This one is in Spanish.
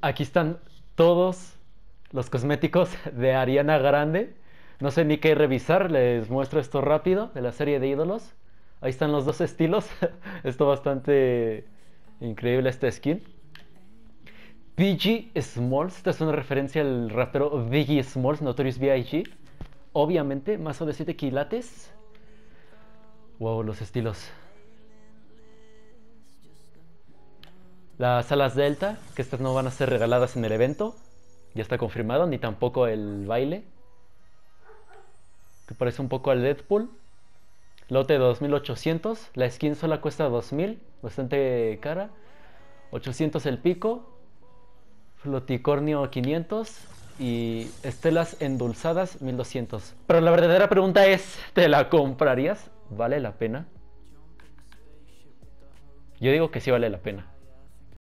Aquí están todos los cosméticos de Ariana Grande. No sé ni qué revisar, les muestro esto rápido de la serie de ídolos. Ahí están los dos estilos. esto bastante increíble esta skin. Biggie Smalls, esta es una referencia al rapero Biggie Smalls, Notorious VIG. Obviamente, más o de 7 quilates. Wow, los estilos. Las alas Delta, que estas no van a ser regaladas en el evento, ya está confirmado, ni tampoco el baile, que parece un poco al Deadpool. Lote 2800, la skin sola cuesta 2000, bastante cara. 800 el pico, floticornio 500 y estelas endulzadas 1200. Pero la verdadera pregunta es, ¿te la comprarías? ¿Vale la pena? Yo digo que sí vale la pena.